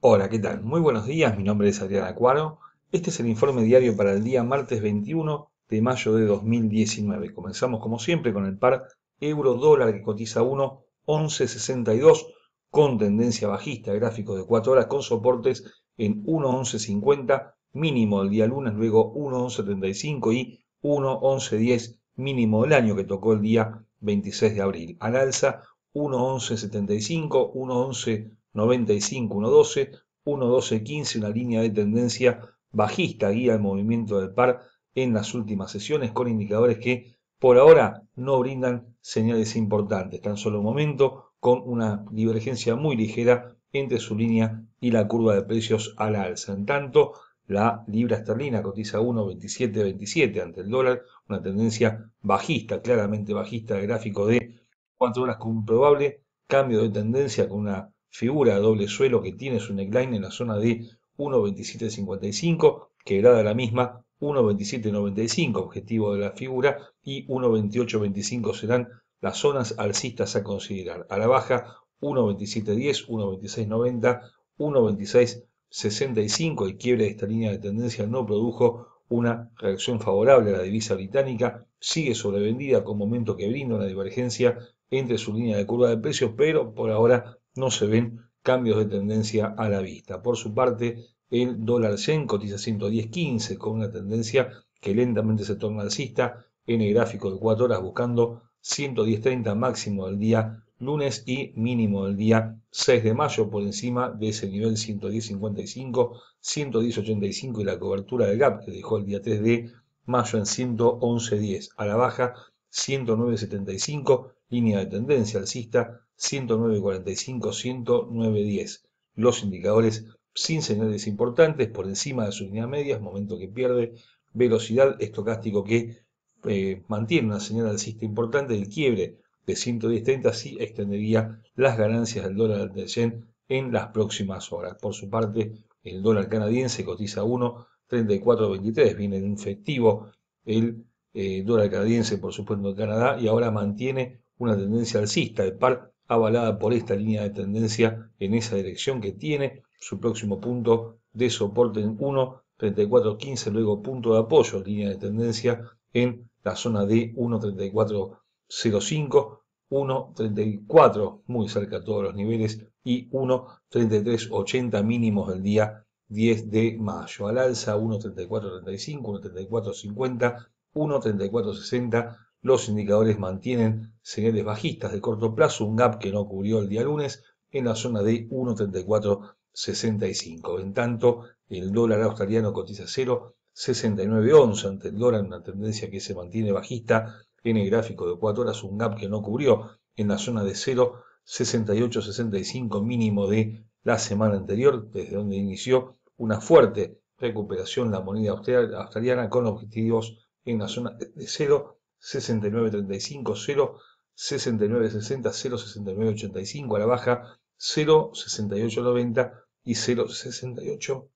Hola, ¿qué tal? Muy buenos días, mi nombre es Adrián Acuaro. Este es el informe diario para el día martes 21 de mayo de 2019. Comenzamos como siempre con el par euro-dólar que cotiza 1.1162 con tendencia bajista, gráfico de 4 horas con soportes en 1.11.50 mínimo el día lunes, luego 1.11.75 y 1.11.10 mínimo el año que tocó el día 26 de abril. Al alza 1.11.75, 1.11... 95, 112, 15, una línea de tendencia bajista guía el movimiento del par en las últimas sesiones con indicadores que por ahora no brindan señales importantes, tan solo un momento con una divergencia muy ligera entre su línea y la curva de precios a la alza. En tanto, la libra esterlina cotiza 1,2727 ante el dólar, una tendencia bajista, claramente bajista, gráfico de 4 horas con un probable cambio de tendencia con una figura doble suelo que tiene su neckline en la zona de 1.2755, quebrada la misma 1.2795, objetivo de la figura, y 1.2825 serán las zonas alcistas a considerar. A la baja 1.2710, 1.2690, 1.2665, el quiebre de esta línea de tendencia no produjo una reacción favorable a la divisa británica, sigue sobrevendida con momento que brinda una divergencia entre su línea de curva de precios, pero por ahora no se ven cambios de tendencia a la vista. Por su parte, el dólar yen cotiza 110.15 con una tendencia que lentamente se torna alcista en el gráfico de 4 horas buscando 110.30 máximo del día lunes y mínimo del día 6 de mayo por encima de ese nivel 110.55, 110.85 y la cobertura del gap que dejó el día 3 de mayo en 111.10 a la baja 109.75 línea de tendencia alcista 109.45, 109.10. Los indicadores sin señales importantes, por encima de su línea media, es momento que pierde velocidad estocástico que eh, mantiene una señal alcista importante, el quiebre de 110.30 sí extendería las ganancias del dólar del yen en las próximas horas. Por su parte, el dólar canadiense cotiza 1.3423, viene en efectivo el eh, dólar canadiense, por supuesto, en Canadá, y ahora mantiene una tendencia alcista, el par avalada por esta línea de tendencia en esa dirección que tiene su próximo punto de soporte en 1.3415, luego punto de apoyo, línea de tendencia en la zona de 1.3405, 1.34 muy cerca a todos los niveles y 1.3380 mínimos del día 10 de mayo. Al alza 1.3435, 1.3450, 1.3460 los indicadores mantienen señales bajistas de corto plazo, un gap que no cubrió el día lunes en la zona de 1.3465. En tanto, el dólar australiano cotiza 0.6911 ante el dólar, una tendencia que se mantiene bajista en el gráfico de 4 horas, un gap que no cubrió en la zona de 0.6865 mínimo de la semana anterior, desde donde inició una fuerte recuperación la moneda australiana con objetivos en la zona de 0 6935 06960 06985 a la baja 06890 y 068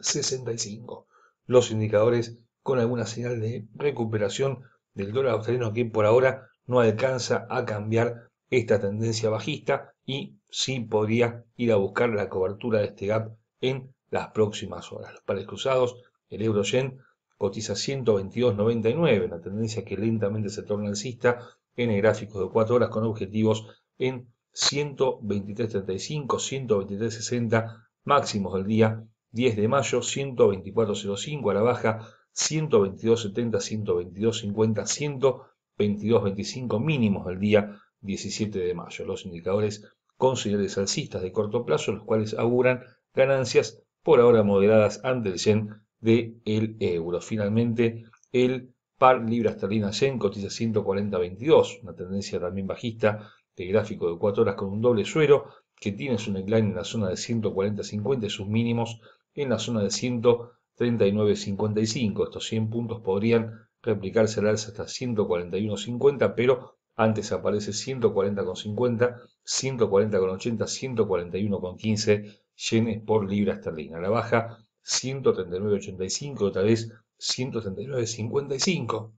65. Los indicadores con alguna señal de recuperación del dólar australiano que por ahora no alcanza a cambiar esta tendencia bajista y sí podría ir a buscar la cobertura de este gap en las próximas horas. Los pares cruzados, el euro yen cotiza 122.99, la tendencia que lentamente se torna alcista en el gráfico de 4 horas con objetivos en 123.35, 123.60, máximos del día 10 de mayo, 124.05 a la baja, 122.70, 122.50, 122.25 mínimos del día 17 de mayo. Los indicadores considerables alcistas de corto plazo, los cuales auguran ganancias por ahora moderadas ante el 100% del euro. Finalmente, el par libra esterlina yen cotiza 140.22, una tendencia también bajista de gráfico de 4 horas con un doble suero que tiene su neckline en la zona de 140.50 y sus mínimos en la zona de 139.55. Estos 100 puntos podrían replicarse al alza hasta 141.50, pero antes aparece 140.50, 140.80, 141.15 yenes por libra esterlina. La baja 139.85, otra vez 139.55.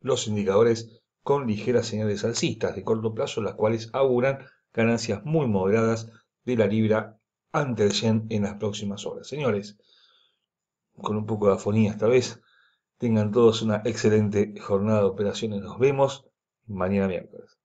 Los indicadores con ligeras señales alcistas de corto plazo, las cuales auguran ganancias muy moderadas de la libra ante el yen en las próximas horas. Señores, con un poco de afonía esta vez, tengan todos una excelente jornada de operaciones. Nos vemos mañana miércoles.